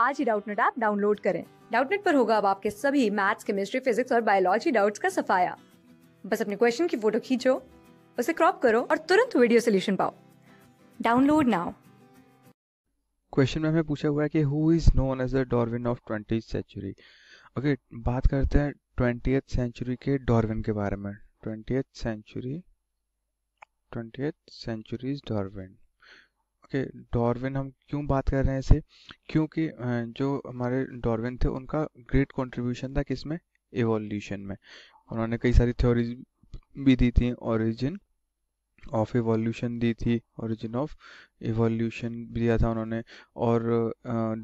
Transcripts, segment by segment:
आज ही Doubtnut app download करें डाउटनेट पर होगा अब आपके सभी मैथ्स केमिस्ट्री फिजिक्स और बायोलॉजी डाउट्स का सफाया बस अपने क्वेश्चन की फोटो खींचो उसे क्रॉप करो और तुरंत वीडियो सोल्यूशन पाओ डाउनलोड नाउ क्वेश्चन में हमें पूछा हुआ है कि who is known as the Darwin of twenty century okay बात करते हैं ट्वेंटी सेंचुरी के डॉर्विन के बारे में twenty century twenty century is Darwin आपके डॉर्विन हम क्यों बात कर रहे हैं इसे क्योंकि जो हमारे डॉर्विन थे उनका ग्रेट कंट्रीब्यूशन था किसमें इवोल्यूशन में उन्होंने कई सारी थ्योरीज भी दी थी ओरिजिन ऑफ इवोल्यूशन दी थी ओरिजिन ऑफ इवोल्यूशन भी दिया था उन्होंने और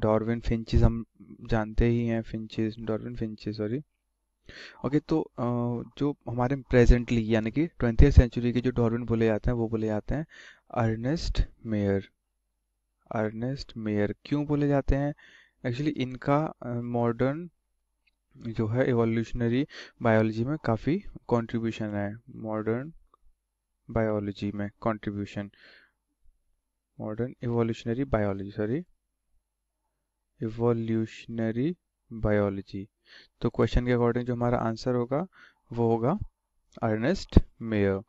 डॉर्विन फिंचिस हम जानते ही हैं finches Darwin finches sorry okay तो जो हमारे प्रेजेंटली यानी कि ट्वेंटी सेंचुरी के जो डॉर्विन बोले जाते हैं वो बोले जाते हैं अर्नेस्ट मेयर अर्नेस्ट मेयर क्यों बोले जाते हैं एक्चुअली इनका मॉडर्न जो है एवोल्यूशनरी बायोलॉजी में काफ़ी कंट्रीब्यूशन है मॉडर्न बायोलॉजी में contribution modern evolutionary biology sorry evolutionary biology तो क्वेश्चन के अकॉर्डिंग जो हमारा आंसर होगा वो होगा अर्नेस्ट मेयर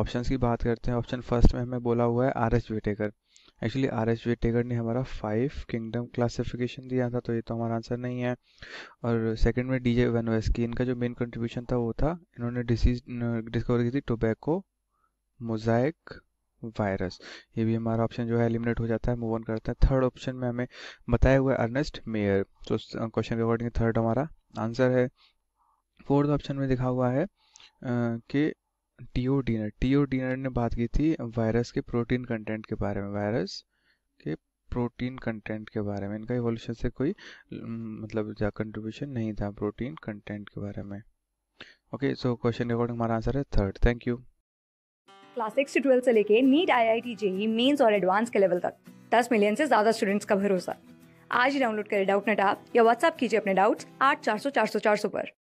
ऑप्शंस की बात करते हैं ऑप्शन फर्स्ट में हमें बोला हुआ है R S Whittaker actually R H टेगर ने हमारा फाइव किंगडम क्लासिफिकेशन दिया था तो ये तो हमारा आंसर नहीं है और सेकंड में डी जे इनका जो मेन कंट्रीब्यूशन था वो था इन्होंने डिसीज डिस्कवर की थी टोबैको मोजाइक वायरस ये भी हमारा ऑप्शन जो है एलिमिनेट हो जाता है मूव ऑन करते हैं थर्ड ऑप्शन में हमें बताया हुआ है अर्नेस्ट मेयर तो क्वेश्चन के अकॉर्डिंग थर्ड हमारा आंसर है फोर्थ ऑप्शन में दिखा हुआ है कि टीओ डीनर टीओ डीनर ने बात की थी वायरस के प्रोटीन कंटेंट के बारे में वायरस के प्रोटीन कंटेंट के बारे में इनका इवोल्यूशन से कोई मतलब कंट्रीब्यूशन नहीं था प्रोटीन कंटेंट के बारे में ओके सो क्वेश्चन अकॉर्डिंग हमारा आंसर है third thank you class six से ट्वेल्थ से लेके NEET I I T JEE mains और एडवांस के लेवल तक दस मिलियन से ज्यादा स्टूडेंट्स का भरोसा आज ही डाउनलोड करें डाउट नेट आप या व्हाट्सअप कीजिए अपने डाउट्स आठ चार सौ चार सौ चार सौ पर